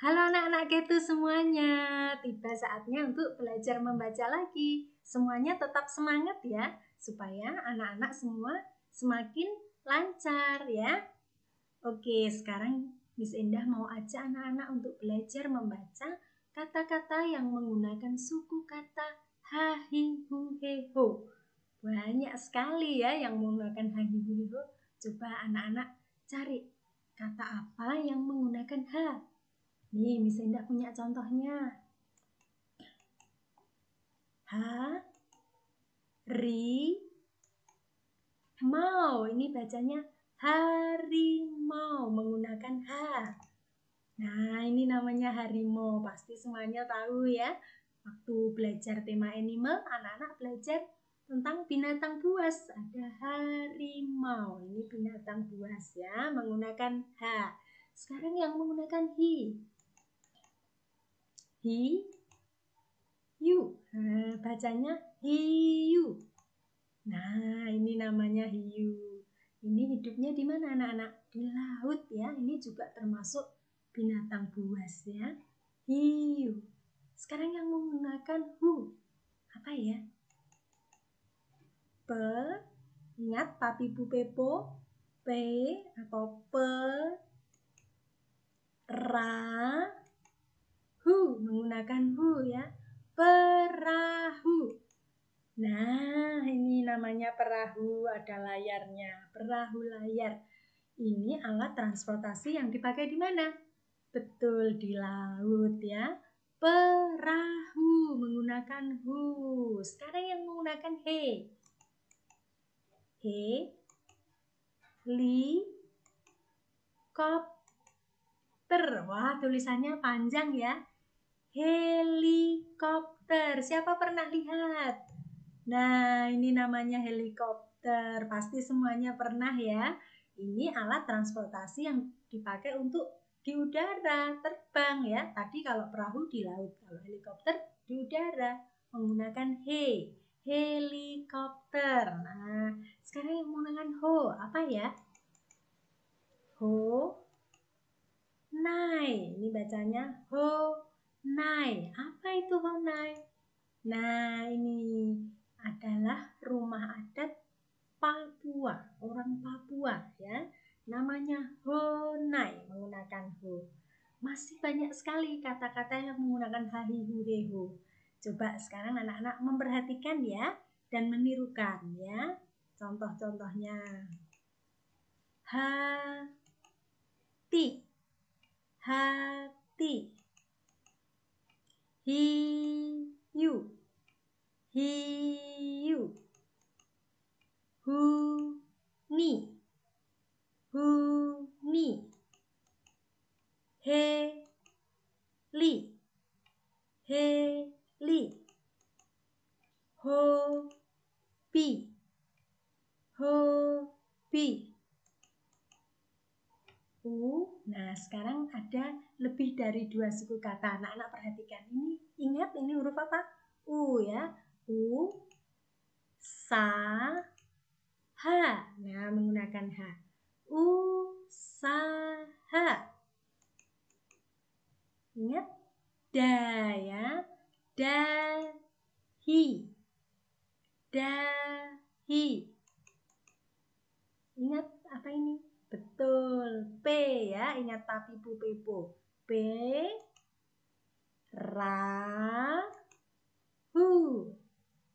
Halo anak-anak ketu semuanya, tiba saatnya untuk belajar membaca lagi. Semuanya tetap semangat ya, supaya anak-anak semua semakin lancar ya. Oke, sekarang Miss Endah mau ajak anak-anak untuk belajar membaca kata-kata yang menggunakan suku kata ha, hi, hu, he, ho. Banyak sekali ya yang menggunakan ha, hi, hu, he, ho. Coba anak-anak cari kata apa yang menggunakan ha, Nih, Miss Indah punya contohnya. Ha, ri, mau. Ini bacanya harimau menggunakan h. Nah, ini namanya harimau. Pasti semuanya tahu ya. Waktu belajar tema animal, anak-anak belajar tentang binatang buas. Ada harimau. Ini binatang buas ya, menggunakan h. Sekarang yang menggunakan hi he you nah, bacanya he you nah ini namanya hiu ini hidupnya di mana anak-anak di laut ya ini juga termasuk binatang buas ya hiu sekarang yang menggunakan hu apa ya pe ingat papi bu pepo p atau pe ra Hu menggunakan hu ya. Perahu. Nah, ini namanya perahu, ada layarnya, perahu layar. Ini alat transportasi yang dipakai di mana? Betul, di laut ya. Perahu menggunakan hu. Sekarang yang menggunakan he. He, li, kop, ter. Wah, tulisannya panjang ya helikopter. Siapa pernah lihat? Nah, ini namanya helikopter. Pasti semuanya pernah ya. Ini alat transportasi yang dipakai untuk di udara, terbang ya. Tadi kalau perahu di laut, kalau helikopter di udara menggunakan he, helikopter. Nah, sekarang yang menggunakan ho apa ya? Ho nai. Ini bacanya ho Nai, apa itu nai? Nah, ini adalah rumah adat Papua, orang Papua ya. Namanya Honai menggunakan ho. Masih banyak sekali kata-kata yang menggunakan hahi hure Coba sekarang anak-anak memperhatikan ya dan menirukan ya. Contoh-contohnya hati hati 嘿呦，嘿呦，呼咪，呼咪，嘿立，嘿立，喝闭，喝闭。U. Nah, sekarang ada lebih dari dua suku kata. Anak-anak perhatikan ini. Ingat ini huruf apa? U ya. U. Sa. H. Nah, menggunakan H. U. Sa. H. Ingat? Da ya. Da. Hi. Ingat apa ini? Betul. P ya, ingat tapi bu pepo. P ra hu.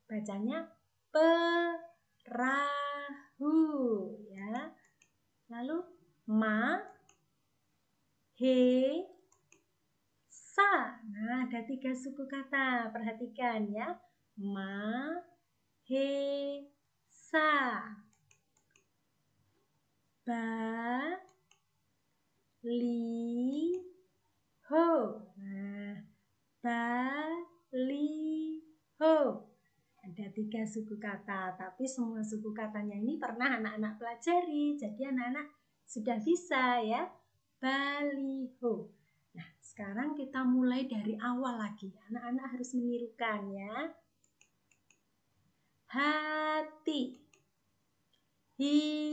Bacanya perahu ya. Lalu ma he sa. Nah, ada tiga suku kata. Perhatikan ya. Ma he tiga suku kata, tapi semua suku katanya ini pernah anak-anak pelajari. Jadi anak-anak sudah bisa ya. Baliho. Nah, sekarang kita mulai dari awal lagi. Anak-anak harus menirukan ya. Hati. Hi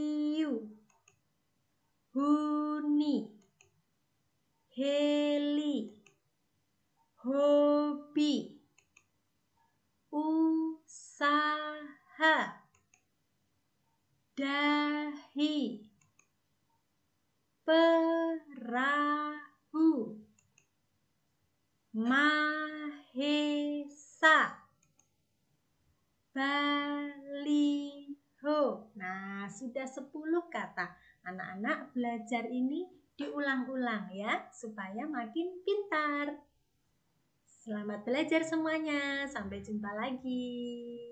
sudah 10 kata. Anak-anak belajar ini diulang-ulang ya, supaya makin pintar. Selamat belajar semuanya, sampai jumpa lagi.